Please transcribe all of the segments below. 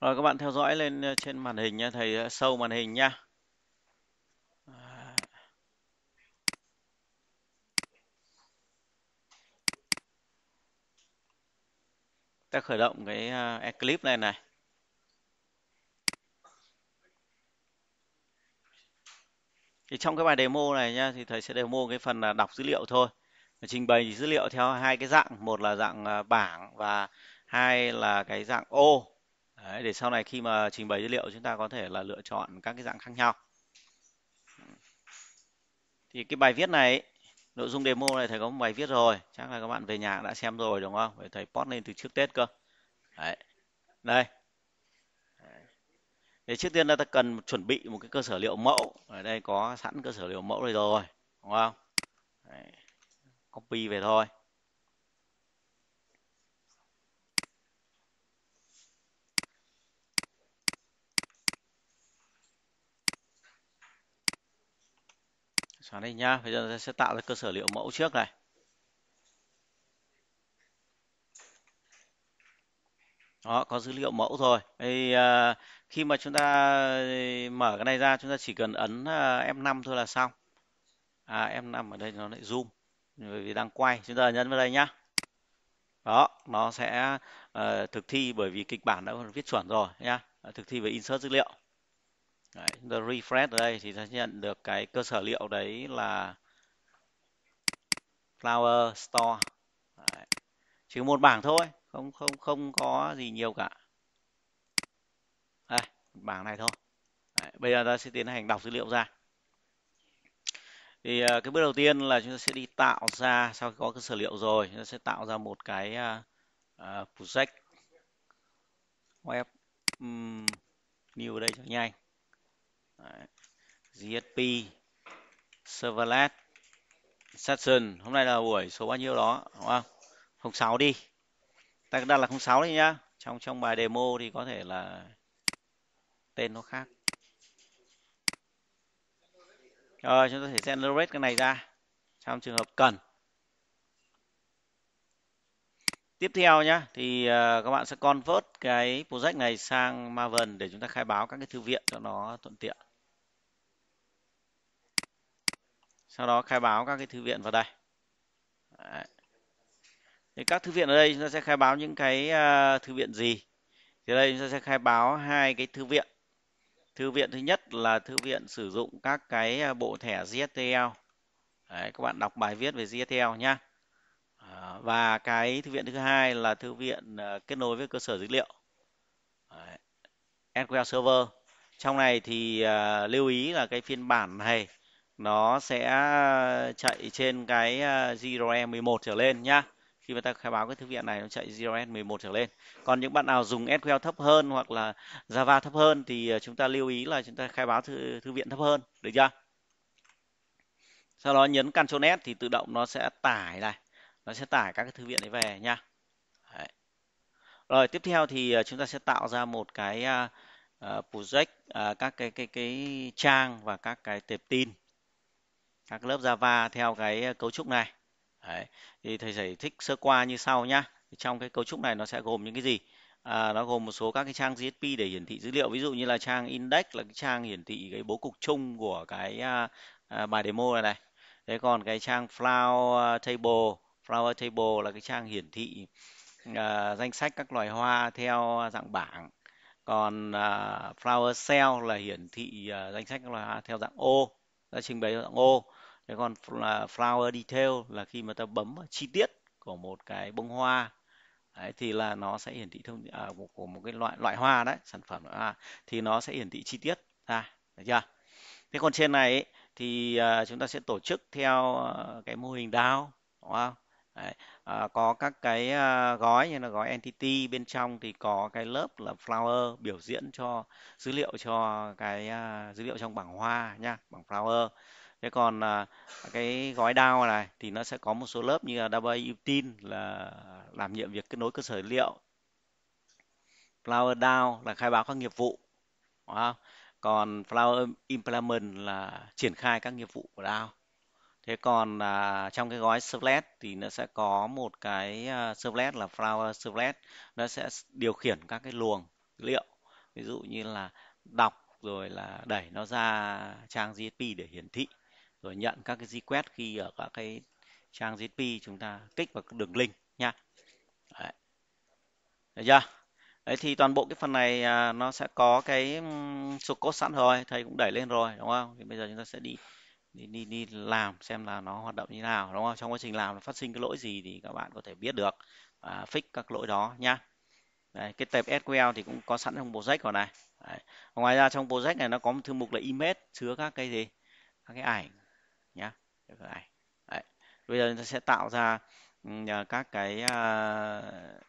Rồi các bạn theo dõi lên ờ, trên màn hình nha, thầy ờ, sâu màn hình nha. Ta khởi động cái ờ, Eclipse này này. Thì trong cái bài demo này nha thì thầy sẽ demo cái phần là đọc dữ liệu thôi. Trình bày dữ liệu theo hai cái dạng, một là dạng bảng và hai là cái dạng ô Đấy, để sau này khi mà trình bày dữ liệu chúng ta có thể là lựa chọn các cái dạng khác nhau thì cái bài viết này nội dung demo này thầy có một bài viết rồi chắc là các bạn về nhà đã xem rồi đúng không thầy post lên từ trước tết cơ đấy đây để trước tiên là ta cần chuẩn bị một cái cơ sở liệu mẫu ở đây có sẵn cơ sở liệu mẫu rồi rồi đúng không đấy. copy về thôi sáng đây nhá bây giờ sẽ tạo ra cơ sở liệu mẫu trước này đó có dữ liệu mẫu rồi Đây, à, khi mà chúng ta à, mở cái này ra chúng ta chỉ cần ấn à, F5 thôi là xong à, F5 ở đây nó lại zoom bởi vì đang quay chúng ta nhấn vào đây nhá đó nó sẽ à, thực thi bởi vì kịch bản đã viết chuẩn rồi nhá thực thi về insert dữ liệu Đấy, chúng refresh ở đây thì sẽ nhận được cái cơ sở liệu đấy là flower store đấy. chỉ một bảng thôi không không không có gì nhiều cả đây, bảng này thôi đấy, bây giờ ta sẽ tiến hành đọc dữ liệu ra thì ờ, cái bước đầu tiên là chúng ta sẽ đi tạo ra sau khi có cơ sở liệu rồi chúng ta sẽ tạo ra một cái uh, project web um, new đây cho nhanh GSP Serverless Session hôm nay là buổi số bao nhiêu đó đúng không 06 đi ta đặt là 06 đấy nhá trong trong bài demo thì có thể là tên nó khác rồi chúng ta sẽ generate cái này ra trong trường hợp cần tiếp theo nhá thì ờ, các bạn sẽ convert cái project này sang Maven để chúng ta khai báo các cái thư viện cho nó thuận tiện sau đó khai báo các cái thư viện vào đây Đấy. thì các thư viện ở đây chúng ta sẽ khai báo những cái uh, thư viện gì thì đây chúng ta sẽ khai báo hai cái thư viện thư viện thứ nhất là thư viện sử dụng các cái à, bộ thẻ GSTL Đấy, các bạn đọc bài viết về GSTL nhá ờ, và cái thư viện thứ hai là thư viện à, kết nối với cơ sở dữ liệu SQL Server trong này thì lưu ý là cái phiên bản này nó sẽ ờ, chạy trên cái 0 ờ, 11 trở lên nhá khi mà ta khai báo cái thư viện này nó chạy 0 11 trở lên còn những bạn nào dùng SQL thấp hơn hoặc là Java thấp hơn thì ờ, chúng ta lưu ý là chúng ta khai báo thư, thư viện thấp hơn được chưa sau đó nhấn Ctrl S thì tự động nó sẽ tải này nó sẽ tải các cái thư viện đấy về nhá. đấy. rồi tiếp theo thì chúng ta sẽ tạo ra một cái uh, project uh, các cái cái cái trang và các cái tệp tin các lớp Java theo cái ờ, cấu trúc này Đấy. thì thầy giải thích sơ qua như sau nhá trong cái cấu trúc này nó sẽ gồm những cái gì à, nó gồm một số các cái trang GSP để hiển thị dữ liệu ví dụ như là trang index là cái trang hiển thị cái bố cục chung của cái à, à, bài demo này này thế còn cái trang flower table flower table là cái trang hiển thị à, danh sách các loài hoa theo dạng bảng còn à, flower cell là hiển thị à, danh sách các loài hoa theo dạng ô đã trình bày dạng ô thế còn là flower detail là khi mà ta bấm vào chi tiết của một cái bông hoa đấy, thì là nó sẽ hiển thị thông à, của một cái loại loại hoa đấy sản phẩm loại hoa à, thì nó sẽ hiển thị chi tiết ra à, được chưa thế còn trên này ấy, thì à, chúng ta sẽ tổ chức theo à, cái mô hình DAO đúng không đấy, à, có các cái à, gói như là gói entity bên trong thì có cái lớp là flower biểu diễn cho dữ liệu cho cái à, dữ liệu trong bảng hoa nha bảng flower thế còn à, cái gói DAO này thì nó sẽ có một số lớp như là DAO ưu tin là làm nhiệm việc kết nối cơ sở dữ liệu Flower DAO là khai báo các nghiệp vụ còn Flower Implement là triển khai các nghiệp vụ của DAO thế còn à, trong cái gói servlet thì nó sẽ có một cái à, servlet là Flower servlet nó sẽ điều khiển các cái luồng dữ liệu ví dụ như là đọc rồi là đẩy nó ra trang GSP để hiển thị rồi nhận các cái request khi ở các cái trang GP chúng ta kích vào đường link nha Đấy. Được chưa? Đấy thì toàn bộ cái phần này à, nó sẽ có cái số cốt sẵn rồi, thầy cũng đẩy lên rồi đúng không? Thì bây giờ chúng ta sẽ đi đi đi, đi làm xem là nó hoạt động như nào đúng không? Trong quá trình làm nó phát sinh cái lỗi gì thì các bạn có thể biết được và fix các lỗi đó nha. Đấy, cái tệp SQL thì cũng có sẵn trong project rồi này. Đấy. Ngoài ra trong project này nó có một thư mục là image chứa các cái gì? Các cái ảnh, nhá được rồi Đấy. bây giờ chúng ta sẽ tạo ra ừ, các cái uh,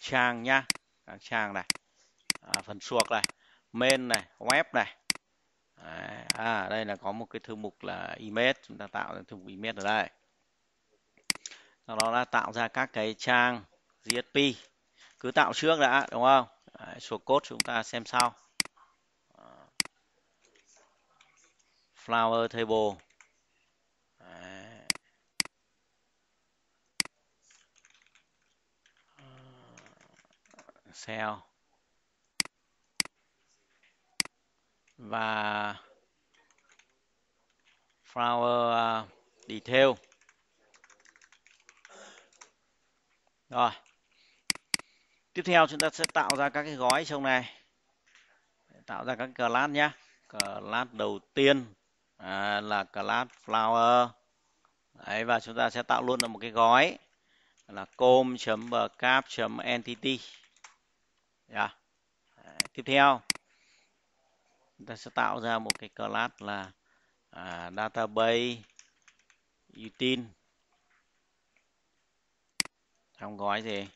trang nhá các trang này à, phần suộc này main này web này Đấy. à đây là có một cái thư mục là image chúng ta tạo ra thư mục image ở đây sau đó là tạo ra các cái trang gsp cứ tạo trước đã đúng không Đấy, suộc cốt chúng ta xem sau ờ. flower table Excel và flower detail à, rồi tiếp theo chúng ta sẽ tạo ra các cái gói trong này tạo ra các class nhé class đầu tiên à, là class flower Đấy, và chúng ta sẽ tạo luôn là một cái gói là com.cap.entity yeah. Dạ. Đấy, tiếp theo chúng ta sẽ tạo ra một cái class là à, database util trong gói gì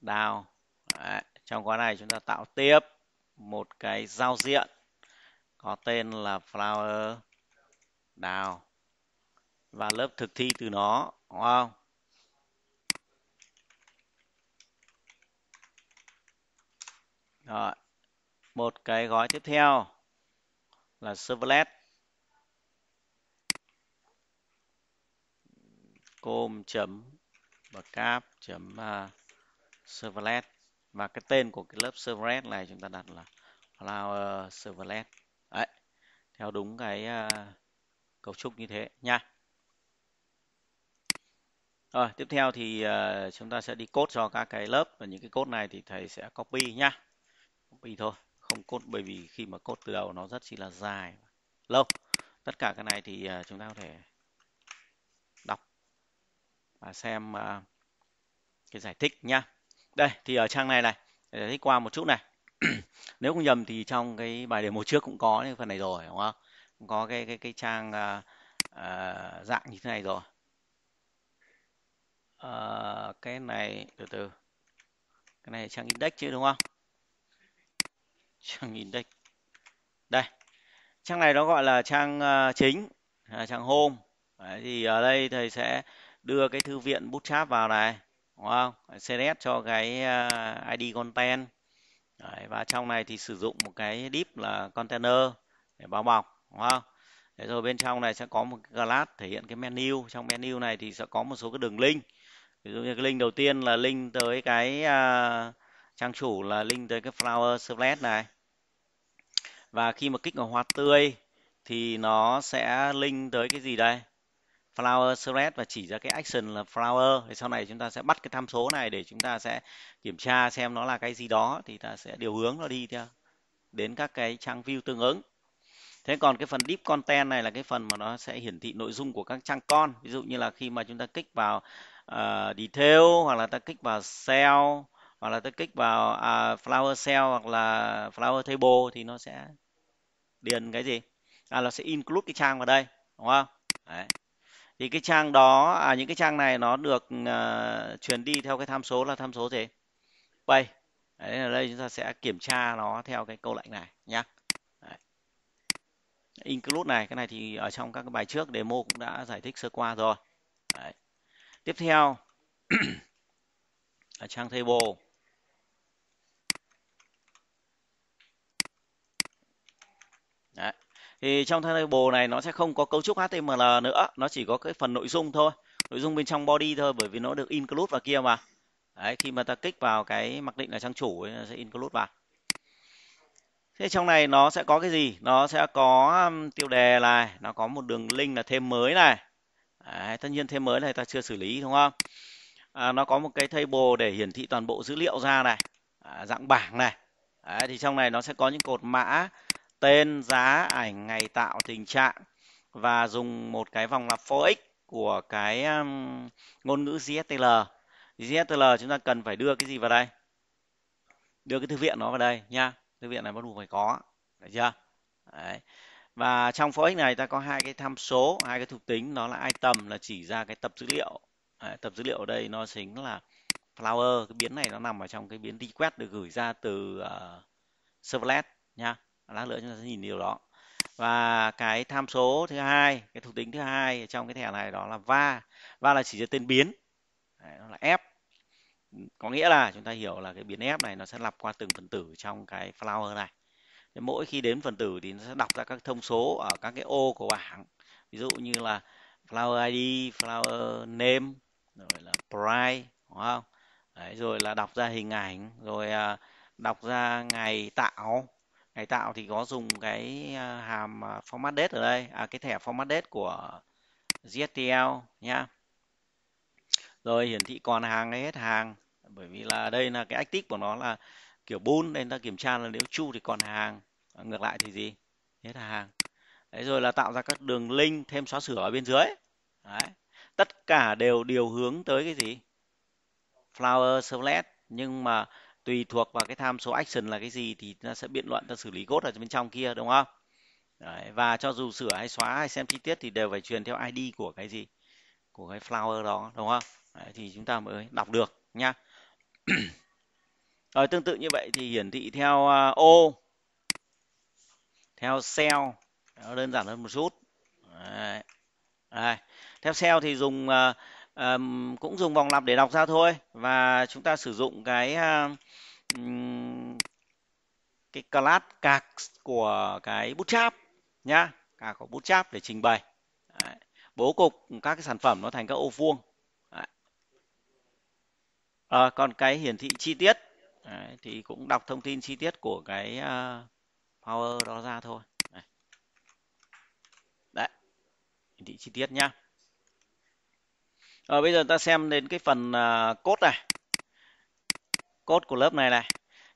đào trong gói này chúng ta tạo tiếp một cái giao diện có tên là flower đào và lớp thực thi từ nó đúng không Rồi. Một cái gói tiếp theo là servlet. com chấm và cap chấm uh, servlet và cái tên của cái lớp servlet này chúng ta đặt là flower servlet đấy theo đúng cái uh, cấu trúc như thế nha rồi tiếp theo thì uh, chúng ta sẽ đi code cho các cái lớp và những cái code này thì thầy sẽ copy nha thì thôi không cốt bởi vì khi mà cốt từ đầu nó rất chỉ là dài lâu tất cả cái này thì à, chúng ta có thể đọc và xem à, cái giải thích nhá đây thì ở trang này này giải thích qua một chút này nếu không nhầm thì trong cái bài đề một trước cũng có cái phần này rồi đúng không cũng có cái cái cái trang uh, uh, dạng như thế này rồi uh, cái này từ từ cái này trang index chứ đúng không trang index đây trang này nó gọi là trang ờ, chính là trang home Đấy, thì ở đây thầy sẽ đưa cái thư viện bootstrap vào này đúng không cds cho cái ờ, id content Đấy, và trong này thì sử dụng một cái deep là container để bao bọc đúng không Đấy, rồi bên trong này sẽ có một cái class thể hiện cái menu trong menu này thì sẽ có một số cái đường link ví dụ như cái link đầu tiên là link tới cái uh, trang chủ là link tới cái flower servlet này và khi mà kích vào hoa tươi thì nó sẽ link tới cái gì đây flower select và chỉ ra cái action là flower thì sau này chúng ta sẽ bắt cái tham số này để chúng ta sẽ kiểm tra xem nó là cái gì đó thì ta sẽ điều hướng nó đi theo đến các cái trang view tương ứng thế còn cái phần deep content này là cái phần mà nó sẽ hiển thị nội dung của các trang con ví dụ như là khi mà chúng ta kích vào uh, detail hoặc là ta kích vào sale hoặc là tôi kích vào à, flower cell hoặc là flower table thì nó sẽ điền cái gì à, nó sẽ include cái trang vào đây đúng không Đấy. thì cái trang đó à, những cái trang này nó được à, truyền đi theo cái tham số là tham số gì pay Đấy, ở đây chúng ta sẽ kiểm tra nó theo cái câu lệnh này nhé include này cái này thì ở trong các cái bài trước demo cũng đã giải thích sơ qua rồi Đấy. tiếp theo ở trang table Đấy. thì trong table này nó sẽ không có cấu trúc HTML nữa nó chỉ có cái phần nội dung thôi nội dung bên trong body thôi bởi vì nó được include vào kia mà Đấy, khi mà ta kích vào cái mặc định là trang chủ ấy, nó sẽ include vào thế trong này nó sẽ có cái gì nó sẽ có um, tiêu đề này nó có một đường link là thêm mới này Đấy, tất nhiên thêm mới này ta chưa xử lý đúng không à, nó có một cái table để hiển thị toàn bộ dữ liệu ra này à, dạng bảng này Đấy, thì trong này nó sẽ có những cột mã tên giá ảnh ngày tạo tình trạng và dùng một cái vòng lặp for x của cái um, ngôn ngữ GSTL. GSTL chúng ta cần phải đưa cái gì vào đây? Đưa cái thư viện nó vào đây nha. Thư viện này bắt buộc phải có. Được chưa? Đấy. Và trong for x này ta có hai cái tham số, hai cái thuộc tính nó là item là chỉ ra cái tập dữ liệu. Đấy, tập dữ liệu ở đây nó chính là flower, cái biến này nó nằm ở trong cái biến request được gửi ra từ uh, ờ, servlet nha lát nữa chúng ta sẽ nhìn điều đó và cái tham số thứ hai cái thuộc tính thứ hai trong cái thẻ này đó là va va là chỉ cho tên biến Đấy, nó là ép, có nghĩa là chúng ta hiểu là cái biến ép này nó sẽ lặp qua từng phần tử trong cái flower này Thế mỗi khi đến phần tử thì nó sẽ đọc ra các thông số ở các cái ô của bảng ví dụ như là flower id flower name rồi là price đúng không Đấy, rồi là đọc ra hình ảnh rồi à, đọc ra ngày tạo ngày tạo thì có dùng cái à, hàm à, format date ở đây à cái thẻ format date của GSTL nhá rồi hiển thị còn hàng hay hết hàng bởi vì là đây là cái active của nó là kiểu bool nên ta kiểm tra là nếu chu thì còn hàng à, ngược lại thì gì hết hàng đấy rồi là tạo ra các đường link thêm xóa sửa ở bên dưới đấy tất cả đều điều hướng tới cái gì flower servlet nhưng mà tùy thuộc vào cái tham số action là cái gì thì nó sẽ biện luận ta xử lý cốt ở bên trong kia đúng không Đấy, và cho dù sửa hay xóa hay xem chi tiết thì đều phải truyền theo id của cái gì của cái flower đó đúng không Đấy, thì chúng ta mới đọc được nhá rồi tương tự như vậy thì hiển thị theo uh, à, ô theo cell nó đơn giản hơn một chút Đấy. Đấy. theo cell thì dùng uh, um, cũng dùng vòng lặp để đọc ra thôi và chúng ta sử dụng cái um, cái class cạc của cái bootstrap nhá cạc của bootstrap để trình bày Đấy. bố cục các cái sản phẩm nó thành các ô vuông Đấy. à, còn cái hiển thị chi tiết Đấy, thì cũng đọc thông tin chi tiết của cái uh, power đó ra thôi Đấy. hiển thị chi tiết nhá rồi ờ, bây giờ ta xem đến cái phần uh, code này. Code của lớp này này.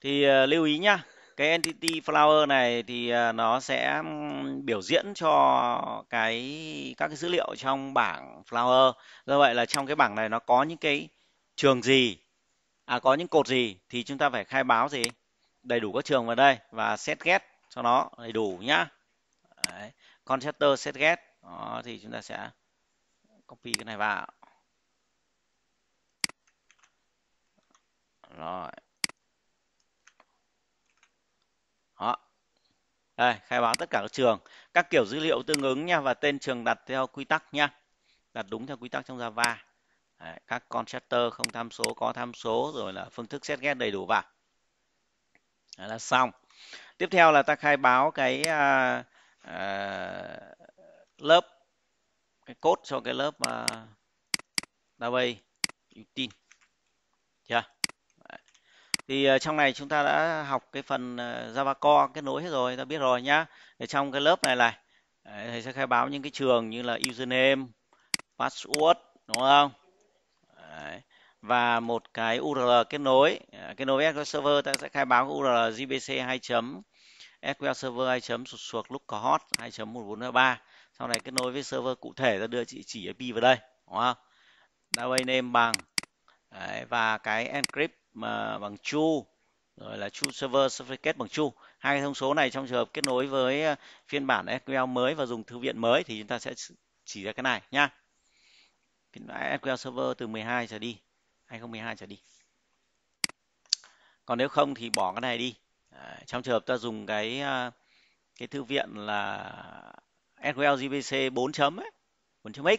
Thì à, lưu ý nhá, cái entity flower này thì à, nó sẽ biểu diễn cho cái các cái dữ liệu trong bảng flower. Do vậy là trong cái bảng này nó có những cái trường gì à có những cột gì thì chúng ta phải khai báo gì đầy đủ các trường vào đây và set get cho nó đầy đủ nhá. Đấy. Constructor set get. Đó, thì chúng ta sẽ copy cái này vào rồi đó đây khai báo tất cả các trường các kiểu dữ liệu tương ứng nha và tên trường đặt theo quy tắc nha đặt đúng theo quy tắc trong Java Đấy, các constructor không tham số có tham số rồi là phương thức xét ghét đầy đủ vào Đấy là xong tiếp theo là ta khai báo cái à, à, lớp cái cốt cho cái lớp à, database util chưa thì ờ, trong này chúng ta đã học cái phần ờ, Java Core kết nối hết rồi ta biết rồi nhá ở trong cái lớp này này thầy sẽ khai báo những cái trường như là username password đúng không Đấy. và một cái URL kết nối kết ờ, nối với server ta sẽ khai báo URL JBC 2 chấm SQL Server 2 chấm sụt suộc lúc có hot 2 chấm 1423 sau này kết nối với server cụ thể ta đưa chỉ chỉ IP vào đây đúng không Đa name bằng Đấy, và cái encrypt mà bằng chu rồi là chu server certificate bằng chu hai thông số này trong trường hợp kết nối với ờ, phiên bản SQL mới và dùng thư viện mới thì chúng ta sẽ chỉ ra cái này nhá phiên bản SQL server từ 12 trở đi 2012 trở đi còn nếu không thì bỏ cái này đi trong trường hợp ta dùng cái ờ, cái thư viện là SQL JBC 4 chấm ấy, 4 chấm ấy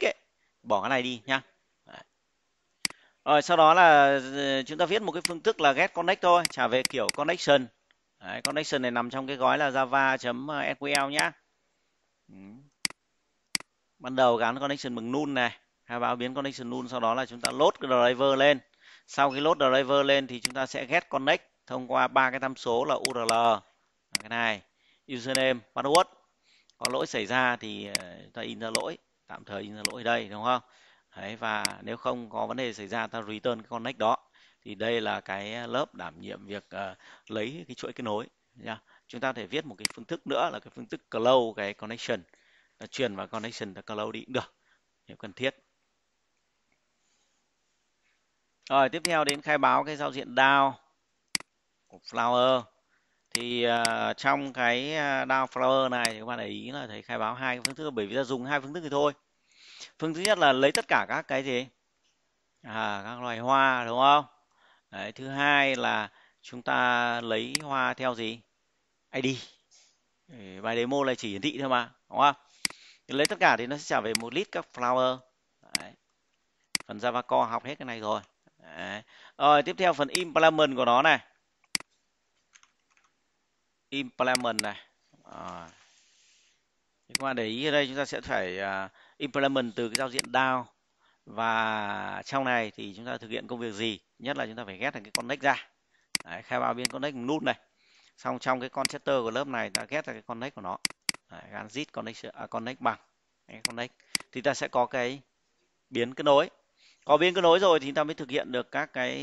bỏ cái này đi nhá rồi ờ, sau đó là ờ, chúng ta viết một cái phương thức là get connect thôi trả về kiểu connection Đấy, connection này nằm trong cái gói là java sql nhá ừ. ban đầu gắn connection bằng null này khai báo biến connection null sau đó là chúng ta load cái driver lên sau khi load driver lên thì chúng ta sẽ get connect thông qua ba cái tham số là url cái này username password có lỗi xảy ra thì ờ, ta in ra lỗi tạm thời in ra lỗi đây đúng không Đấy, và nếu không có vấn đề xảy ra ta return cái connect đó thì đây là cái ờ, lớp đảm nhiệm việc uh, lấy cái chuỗi kết nối nha chúng ta thể viết một cái phương thức nữa là cái phương thức close cái connection là truyền vào connection là close đi cũng được nếu cần thiết rồi tiếp theo đến khai báo cái giao diện DAO của Flower thì uh, trong cái DAO Flower này thì các bạn để ý là thấy khai báo hai phương thức bởi vì ta dùng hai phương thức thì thôi phương thứ nhất là lấy tất cả các cái gì à, các loài hoa đúng không Đấy, thứ hai là chúng ta lấy hoa theo gì id bài demo này chỉ hiển thị thôi mà đúng không lấy tất cả thì nó sẽ trả về một lít các flower Đấy. phần java core học hết cái này rồi Đấy. rồi tiếp theo phần implement của nó này implement này à. các bạn để ý ở đây chúng ta sẽ phải uh, implement từ cái giao diện DAO và trong này thì chúng ta thực hiện công việc gì nhất là chúng ta phải ghét thành cái connect ra Đấy, khai báo biên connect nút này xong trong cái con constructor của lớp này ta ghét ra cái connect của nó Đấy, gắn zip connect à, connect bằng connect thì ta sẽ có cái biến kết nối có biến kết nối rồi thì ta mới thực hiện được các cái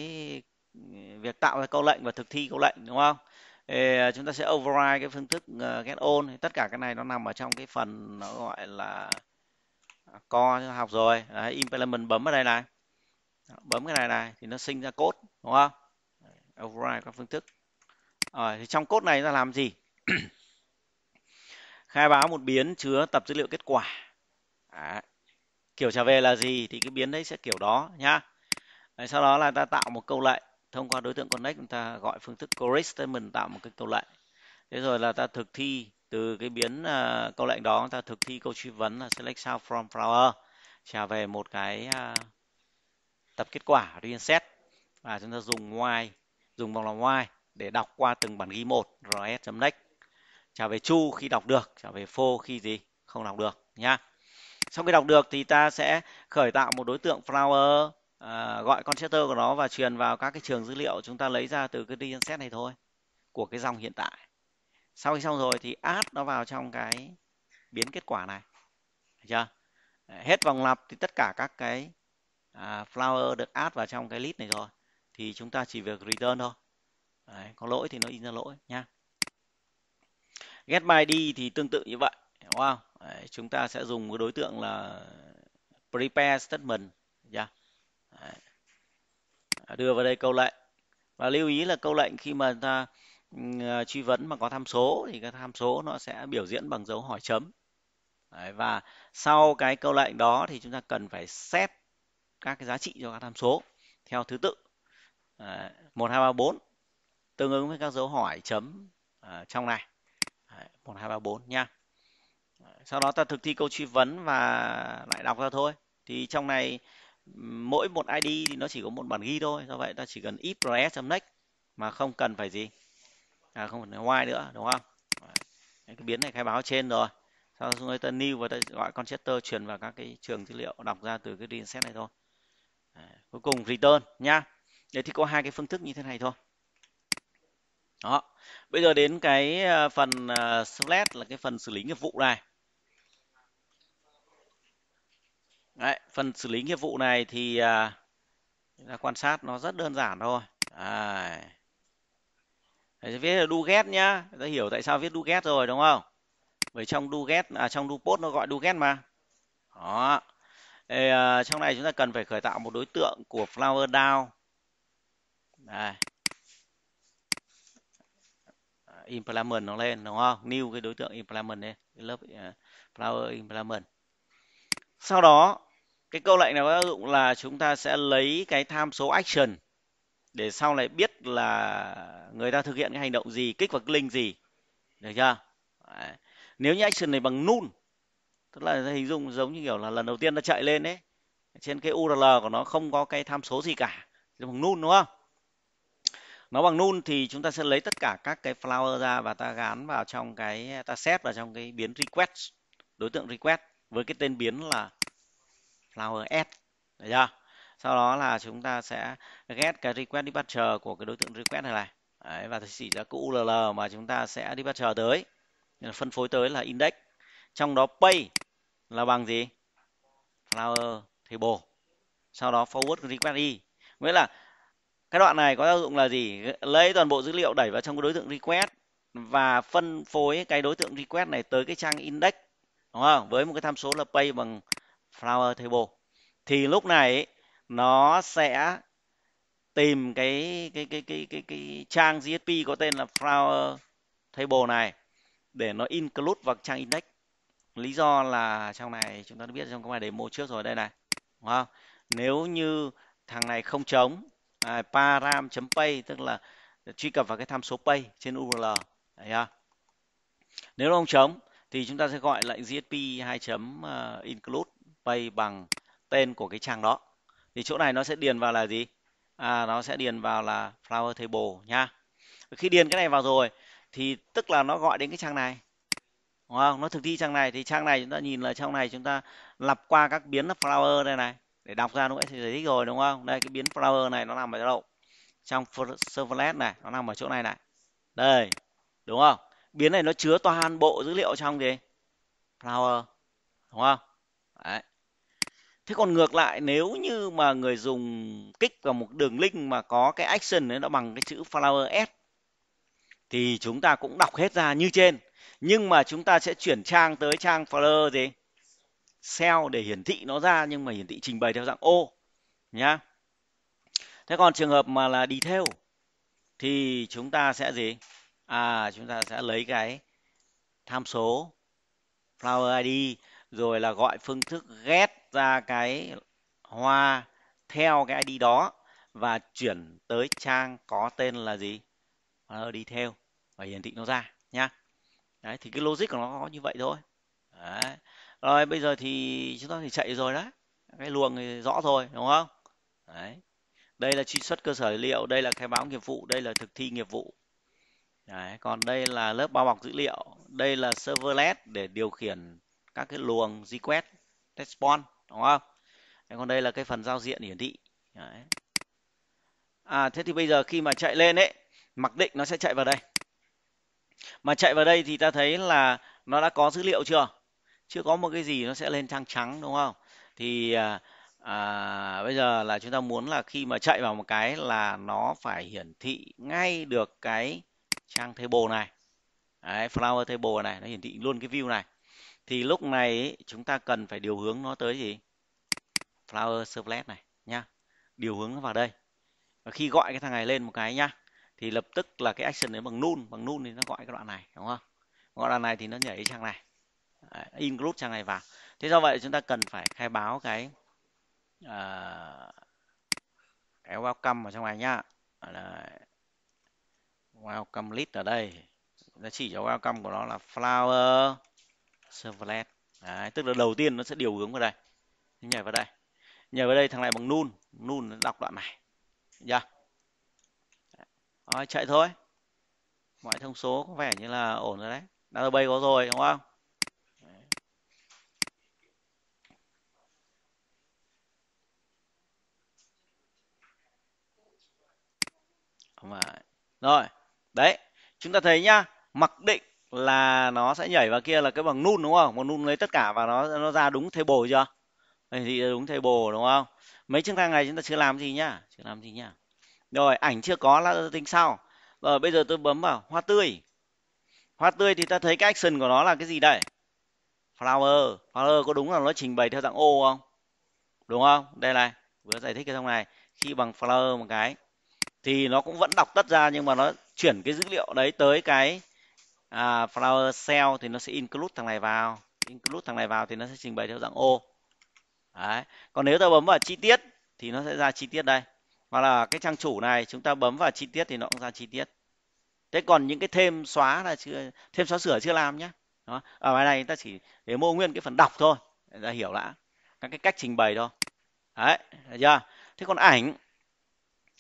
ừ, việc tạo ra câu lệnh và thực thi câu lệnh đúng không thì chúng ta sẽ override cái phương thức ờ, get on tất cả cái này nó nằm ở trong cái phần nó gọi là À, co học rồi đấy, implement bấm ở đây này bấm cái này này thì nó sinh ra cốt đúng không override các phương thức rồi thì trong cốt này ta làm gì khai báo một biến chứa tập dữ liệu kết quả à, kiểu trả về là gì thì cái biến đấy sẽ kiểu đó nhá đấy, sau đó là ta tạo một câu lệnh thông qua đối tượng connect chúng ta gọi phương thức correspondent tạo một cái câu lệnh thế rồi là ta thực thi từ cái biến uh, câu lệnh đó chúng ta thực thi câu truy vấn là select sound from flower trả về một cái uh, tập kết quả reset và chúng ta dùng ngoài dùng vòng lòng ngoài để đọc qua từng bản ghi một rs.next trả về chu khi đọc được trả về phô khi gì không đọc được nhá sau khi đọc được thì ta sẽ khởi tạo một đối tượng flower uh, gọi constructor của nó và truyền vào các cái trường dữ liệu chúng ta lấy ra từ cái reset này thôi của cái dòng hiện tại sau khi xong rồi thì add nó vào trong cái biến kết quả này Được chưa hết vòng lặp thì tất cả các cái à, flower được add vào trong cái list này rồi thì chúng ta chỉ việc return thôi Đấy, có lỗi thì nó in ra lỗi nha get by đi thì tương tự như vậy đúng không Đấy, chúng ta sẽ dùng cái đối tượng là prepare statement yeah. Đấy. đưa vào đây câu lệnh và lưu ý là câu lệnh khi mà ta Ờ, truy vấn mà có tham số thì cái tham số nó sẽ biểu diễn bằng dấu hỏi chấm Đấy, và sau cái câu lệnh đó thì chúng ta cần phải xét các cái giá trị cho các tham số theo thứ tự một hai ba bốn tương ứng với các dấu hỏi chấm uh, trong này một hai ba bốn nha sau đó ta thực thi câu truy vấn và lại đọc ra thôi thì trong này mỗi một ID thì nó chỉ có một bản ghi thôi do vậy ta chỉ cần if chấm next mà không cần phải gì à, không phải while nữa đúng không cái biến này khai báo trên rồi sau đó chúng ta new và ta gọi constructor truyền vào các cái trường dữ liệu đọc ra từ cái data set này thôi Đấy, cuối cùng return nhá đấy thì có hai cái phương thức như thế này thôi đó bây giờ đến cái ờ, phần uh, là cái phần xử lý nghiệp vụ này Đấy, phần xử lý nghiệp vụ này thì uh, quan sát nó rất đơn giản thôi à, Đấy, viết là do get nhá đã hiểu tại sao viết do get rồi đúng không bởi trong do get à trong do post nó gọi do get mà đó Ê, à, trong này chúng ta cần phải khởi tạo một đối tượng của flower down đây à, implement nó lên đúng không new cái đối tượng implement lên cái lớp uh, flower implement sau đó cái câu lệnh này có dụng là chúng ta sẽ lấy cái tham số action để sau này biết là người ta thực hiện cái hành động gì kích vào cái link gì được chưa Đấy. nếu như action này bằng null tức là hình dung giống như kiểu là lần đầu tiên nó chạy lên đấy trên cái url của nó không có cái tham số gì cả nó bằng null đúng không nó bằng null thì chúng ta sẽ lấy tất cả các cái flower ra và ta gán vào trong cái ta set vào trong cái biến request đối tượng request với cái tên biến là flower s được chưa sau đó là chúng ta sẽ get cái request departure của cái đối tượng request này này Đấy, và chỉ là cái URL mà chúng ta sẽ departure tới phân phối tới là index trong đó pay là bằng gì flower table sau đó forward request y nghĩa là cái đoạn này có tác dụng là gì lấy toàn bộ dữ liệu đẩy vào trong cái đối tượng request và phân phối cái đối tượng request này tới cái trang index đúng không với một cái tham số là pay bằng flower table thì lúc này nó sẽ tìm cái cái cái cái cái cái trang GSP có tên là Flower Table này để nó include vào trang index. Lý do là trong này chúng ta đã biết trong cái bài demo trước rồi đây này. Đúng không? Nếu như thằng này không trống à, param.pay tức là truy cập vào cái tham số pay trên URL đấy ha. Nếu nó không trống thì chúng ta sẽ gọi lại GSP 2. À, include pay bằng tên của cái trang đó thì chỗ này nó sẽ điền vào là gì à, nó sẽ điền vào là flower table nha khi điền cái này vào rồi thì tức là nó gọi đến cái trang này đúng không nó thực thi trang này thì trang này chúng ta nhìn là trong này chúng ta lặp qua các biến flower đây này để đọc ra nó sẽ giải thích rồi đúng không đây cái biến flower này nó nằm ở đâu trong servlet này nó nằm ở chỗ này này đây đúng không biến này nó chứa toàn bộ dữ liệu trong gì flower đúng không đấy thế còn ngược lại nếu như mà người dùng kích vào một đường link mà có cái action đấy nó bằng cái chữ flower s thì chúng ta cũng đọc hết ra như trên nhưng mà chúng ta sẽ chuyển trang tới trang flower gì cell để hiển thị nó ra nhưng mà hiển thị trình bày theo dạng ô nhá thế còn trường hợp mà là detail thì chúng ta sẽ gì à chúng ta sẽ lấy cái tham số flower id rồi là gọi phương thức get ra cái hoa theo cái ID đó và chuyển tới trang có tên là gì đi theo và hiển thị nó ra nhá đấy thì cái logic của nó có như vậy thôi đấy. rồi bây giờ thì chúng ta thì chạy rồi đó cái luồng thì rõ rồi đúng không đấy đây là truy xuất cơ sở liệu đây là khai báo nghiệp vụ đây là thực thi nghiệp vụ Đấy, còn đây là lớp bao bọc dữ liệu, đây là serverless để điều khiển các cái luồng request response đúng không Đấy, còn đây là cái phần giao diện hiển thị Đấy. à thế thì bây giờ khi mà chạy lên ấy mặc định nó sẽ chạy vào đây mà chạy vào đây thì ta thấy là nó đã có dữ liệu chưa chưa có một cái gì nó sẽ lên trang trắng đúng không thì à, à, bây giờ là chúng ta muốn là khi mà chạy vào một cái là nó phải hiển thị ngay được cái trang table này Đấy, flower table này nó hiển thị luôn cái view này thì lúc này chúng ta cần phải điều hướng nó tới gì flower servlet này nhá điều hướng nó vào đây và khi gọi cái thằng này lên một cái nhá thì lập tức là cái action đấy bằng nun bằng nun thì nó gọi cái đoạn này đúng không gọi đoạn này thì nó nhảy trang này In Group trang này vào thế do vậy chúng ta cần phải khai báo cái uh, cái welcome ở trong này nhá welcome list ở đây nó chỉ cho welcome của nó là flower servlet Đấy, tức là đầu tiên nó sẽ điều hướng vào đây nhảy vào đây nhảy vào đây thằng này bằng nun nun nó đọc đoạn này nhá dạ. rồi, chạy thôi mọi thông số có vẻ như là ổn rồi đấy database có rồi đúng không Đúng rồi. rồi đấy chúng ta thấy nhá mặc định là nó sẽ nhảy vào kia là cái bằng nun đúng không một nun lấy tất cả và nó nó ra đúng table chưa Đấy, thì đúng table đúng không mấy chức năng này chúng ta chưa làm gì nhá chưa làm gì nhá rồi ảnh chưa có là tính sau rồi ờ, bây giờ tôi bấm vào hoa tươi hoa tươi thì ta thấy cái action của nó là cái gì đây flower flower có đúng là nó trình bày theo dạng ô không đúng không đây này vừa giải thích cái thông này khi bằng flower một cái thì nó cũng vẫn đọc tất ra nhưng mà nó chuyển cái dữ liệu đấy tới cái à, flower cell thì nó sẽ include thằng này vào include thằng này vào thì nó sẽ trình bày theo dạng ô Đấy. còn nếu ta bấm vào chi tiết thì nó sẽ ra chi tiết đây hoặc là cái trang chủ này chúng ta bấm vào chi tiết thì nó cũng ra chi tiết thế còn những cái thêm xóa là chưa thêm xóa sửa chưa làm nhé đó. ở bài này ta chỉ để mô nguyên cái phần đọc thôi để ta hiểu đã các cái cách trình bày thôi đấy thấy chưa thế còn ảnh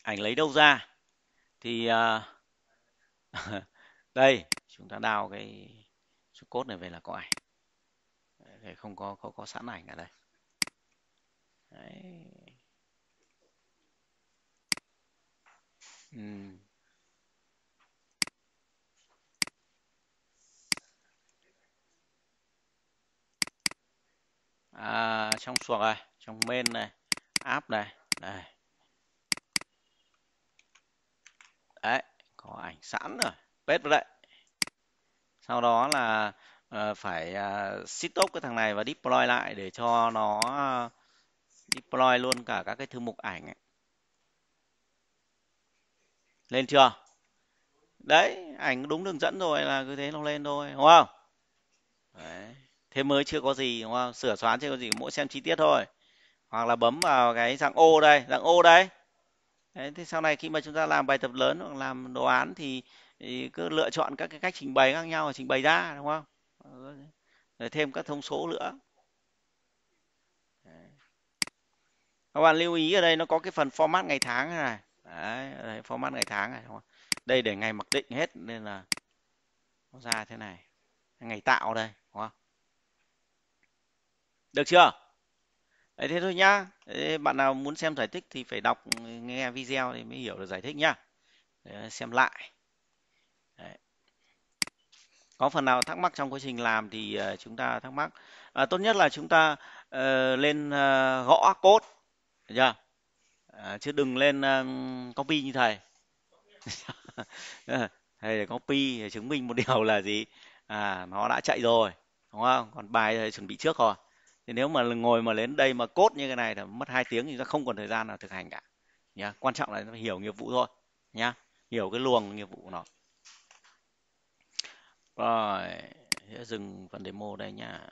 ảnh lấy đâu ra thì uh, đây chúng ta đào cái chữ cốt này về là có ảnh để không có có có sẵn ảnh ở đây Đấy. Ừ. À, trong xuồng này trong main này app này đây đấy có ảnh sẵn rồi bết vào đây sau đó là uh, phải uh, sit up cái thằng này và deploy lại để cho nó uh, deploy luôn cả các cái thư mục ảnh ấy. lên chưa đấy ảnh đúng đường dẫn rồi là cứ thế nó lên thôi đúng không đấy. thế mới chưa có gì đúng không sửa xóa chưa có gì mỗi xem chi tiết thôi hoặc là bấm vào cái dạng ô đây dạng ô đây đấy, thế sau này khi mà chúng ta làm bài tập lớn hoặc làm đồ án thì thì cứ lựa chọn các cái cách trình bày khác nhau và trình bày ra đúng không rồi thêm các thông số nữa các bạn lưu ý ở đây nó có cái phần format ngày tháng này Đấy, đây format ngày tháng này đúng không? đây để ngày mặc định hết nên là nó ra thế này ngày tạo đây đúng không? được chưa Đấy, thế thôi nhá Đấy, bạn nào muốn xem giải thích thì phải đọc nghe video thì mới hiểu được giải thích nhá Đấy, xem lại Đấy. có phần nào thắc mắc trong quá trình làm thì uh, chúng ta thắc mắc à, tốt nhất là chúng ta uh, lên uh, gõ cốt chưa à, chứ đừng lên um, copy như thầy thầy để copy để chứng minh một điều là gì à nó đã chạy rồi đúng không còn bài thầy chuẩn bị trước rồi thì nếu mà ngồi mà đến đây mà cốt như cái này thì mất 2 tiếng thì ta không còn thời gian là thực hành cả nhá quan trọng là hiểu nghiệp vụ thôi nhá hiểu cái luồng nghiệp vụ của nó rồi, sẽ dừng phần demo đây nha.